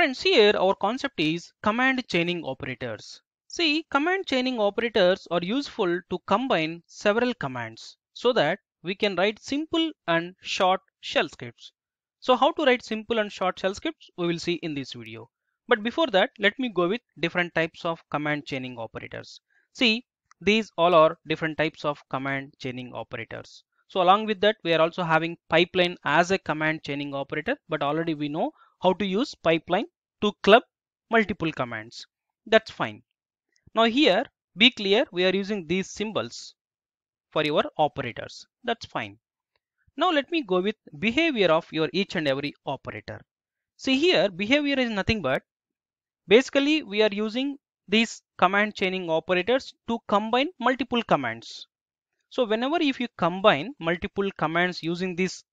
Friends, here our concept is command chaining operators. See, command chaining operators are useful to combine several commands so that we can write simple and short shell scripts. So how to write simple and short shell scripts we will see in this video. But before that, let me go with different types of command chaining operators. See, these all are different types of command chaining operators. So along with that, we are also having pipeline as a command chaining operator, but already we know how to use pipeline to club multiple commands. That's fine. Now here, be clear, we are using these symbols for your operators. That's fine. Now let me go with behavior of your each and every operator. See here, behavior is nothing but basically we are using these command chaining operators to combine multiple commands. So whenever if you combine multiple commands using these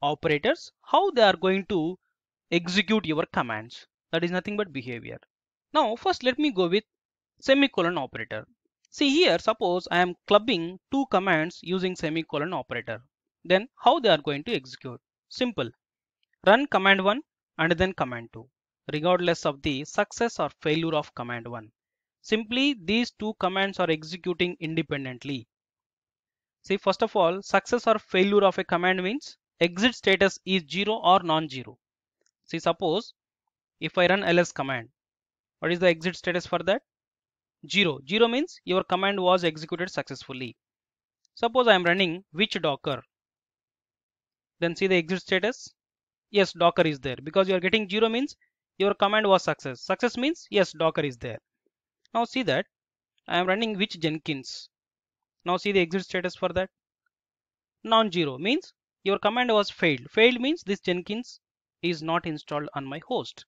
operators, how they are going to execute your commands. That is nothing but behavior. Now first let me go with semicolon operator. See here suppose I am clubbing two commands using semicolon operator. Then how they are going to execute? Simple. Run command 1 and then command 2 regardless of the success or failure of command 1. Simply these two commands are executing independently. See first of all success or failure of a command means exit status is 0 or non-zero. See, suppose if I run ls command, what is the exit status for that? 0. 0 means your command was executed successfully. Suppose I am running which docker. Then see the exit status. Yes, docker is there because you are getting 0 means your command was success. Success means yes, docker is there. Now see that I am running which Jenkins. Now see the exit status for that. Non-zero means your command was failed. Failed means this Jenkins is not installed on my host.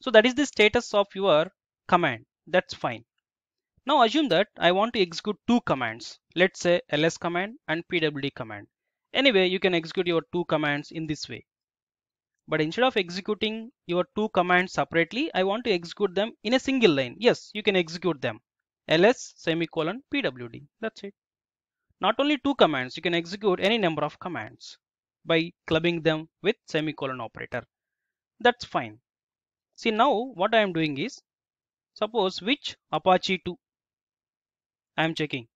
So that is the status of your command. That's fine. Now assume that I want to execute two commands. Let's say ls command and pwd command. Anyway, you can execute your two commands in this way. But instead of executing your two commands separately, I want to execute them in a single line. Yes, you can execute them. ls semicolon pwd. That's it. Not only two commands, you can execute any number of commands by clubbing them with semicolon operator. That's fine. See now what I am doing is suppose which Apache 2 I am checking.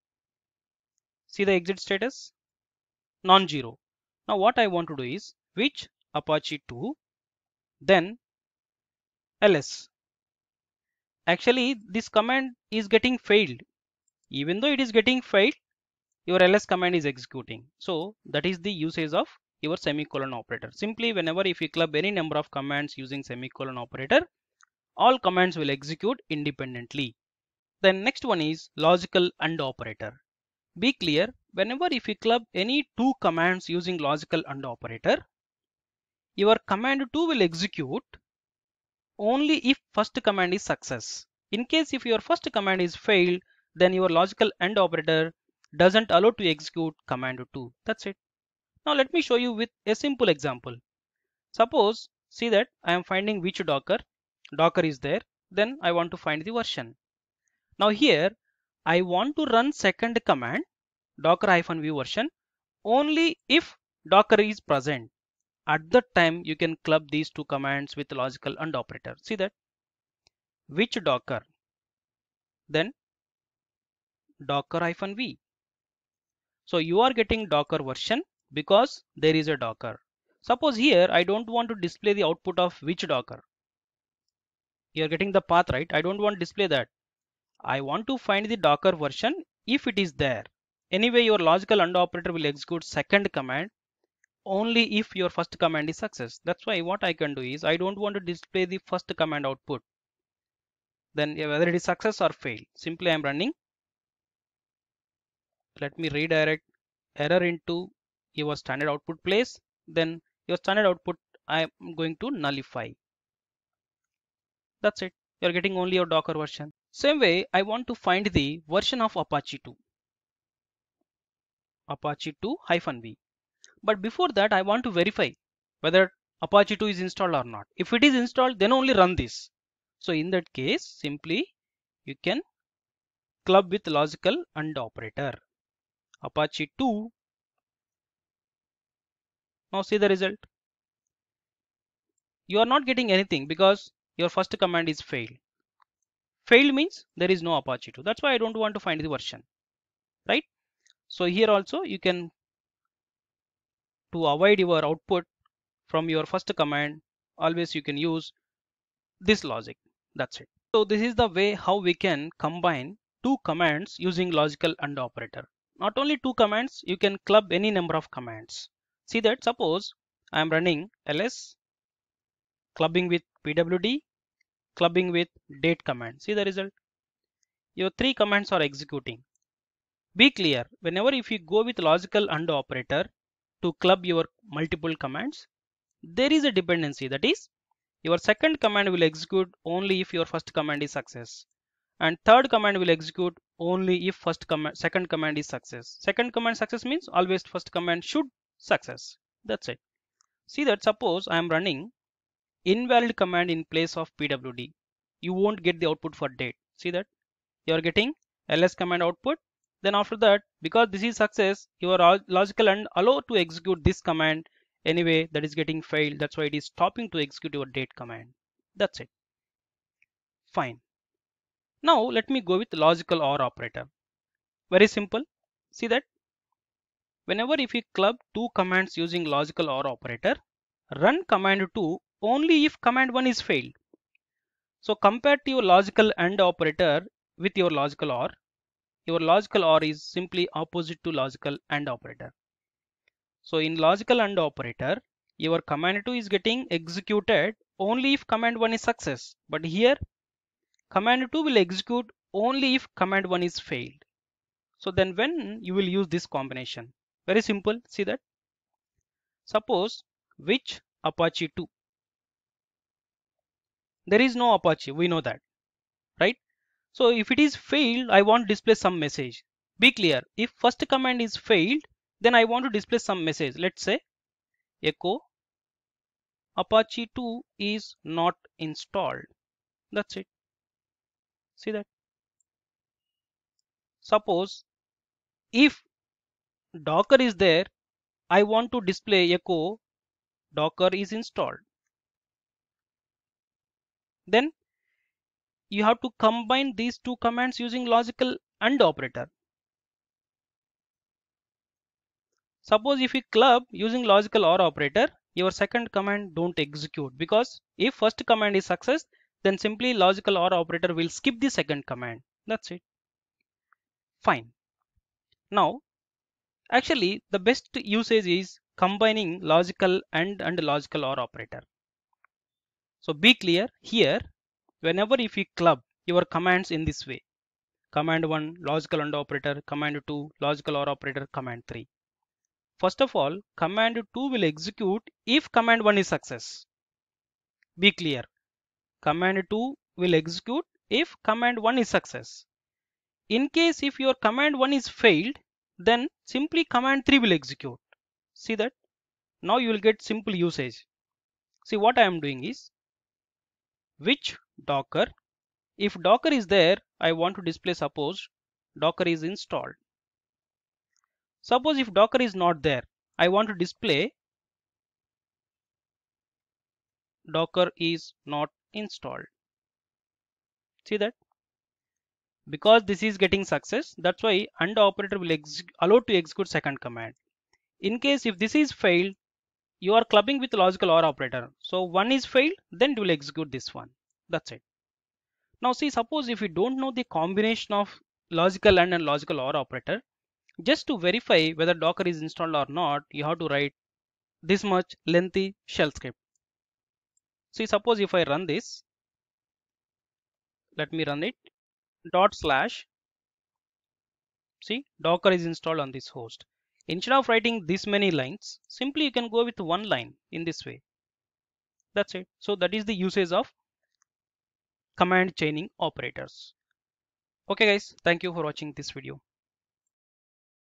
See the exit status non-zero. Now what I want to do is which Apache 2 then ls. Actually this command is getting failed. Even though it is getting failed your ls command is executing. So that is the usage of your semicolon operator. Simply whenever if you club any number of commands using semicolon operator, all commands will execute independently. Then next one is logical AND operator. Be clear, whenever if you club any two commands using logical AND operator, your command 2 will execute only if first command is success. In case if your first command is failed, then your logical AND operator doesn't allow to execute command 2. That's it. Now let me show you with a simple example. Suppose see that I am finding which Docker. Docker is there. Then I want to find the version. Now here I want to run second command docker-view version only if Docker is present. At that time you can club these two commands with logical and operator. See that which Docker then docker-v. So you are getting Docker version because there is a Docker. Suppose here I don't want to display the output of which Docker. You're getting the path, right? I don't want to display that. I want to find the Docker version if it is there. Anyway, your logical AND operator will execute second command only if your first command is success. That's why what I can do is I don't want to display the first command output. Then whether it is success or fail, simply I'm running. Let me redirect error into your standard output place then your standard output I'm going to nullify. That's it. You're getting only your Docker version. Same way, I want to find the version of Apache 2. Apache 2 hyphen V. But before that, I want to verify whether Apache 2 is installed or not. If it is installed, then only run this. So in that case, simply you can club with logical and operator. Apache 2 now see the result. You are not getting anything because your first command is fail. Fail means there is no Apache 2. That's why I don't want to find the version, right? So here also you can to avoid your output from your first command always you can use this logic that's it so this is the way how we can combine two commands using logical and operator not only two commands you can club any number of commands see that suppose I am running ls clubbing with pwd clubbing with date command see the result your three commands are executing be clear whenever if you go with logical and operator to club your multiple commands there is a dependency that is your second command will execute only if your first command is success and third command will execute only if first command second command is success second command success means always first command should success. That's it. See that suppose I am running invalid command in place of pwd. You won't get the output for date. See that? You are getting ls command output. Then after that, because this is success, you are logical and allowed to execute this command anyway that is getting failed. That's why it is stopping to execute your date command. That's it. Fine. Now let me go with logical OR operator. Very simple. See that Whenever if you club two commands using logical OR operator, run command 2 only if command 1 is failed. So compare to your logical AND operator with your logical OR, your logical OR is simply opposite to logical AND operator. So in logical AND operator, your command 2 is getting executed only if command 1 is success. But here, command 2 will execute only if command 1 is failed. So then when you will use this combination? very simple see that suppose which apache 2 there is no apache we know that right so if it is failed i want to display some message be clear if first command is failed then i want to display some message let's say echo apache 2 is not installed that's it see that suppose if docker is there i want to display echo docker is installed then you have to combine these two commands using logical and operator suppose if you club using logical or operator your second command don't execute because if first command is success then simply logical or operator will skip the second command that's it fine now Actually, the best usage is combining logical and and logical or operator. So be clear here, whenever if you club your commands in this way, command 1 logical and operator, command 2 logical or operator, command 3. First of all, command 2 will execute if command 1 is success. Be clear, command 2 will execute if command 1 is success. In case if your command 1 is failed, then simply command 3 will execute see that now you will get simple usage see what I am doing is which docker if docker is there I want to display suppose docker is installed suppose if docker is not there I want to display docker is not installed see that because this is getting success that's why and operator will allow to execute second command in case if this is failed you are clubbing with logical or operator so one is failed then it will execute this one that's it now see suppose if you don't know the combination of logical and and logical or operator just to verify whether docker is installed or not you have to write this much lengthy shell script see suppose if i run this let me run it dot slash see docker is installed on this host instead of writing this many lines simply you can go with one line in this way that's it so that is the usage of command chaining operators okay guys thank you for watching this video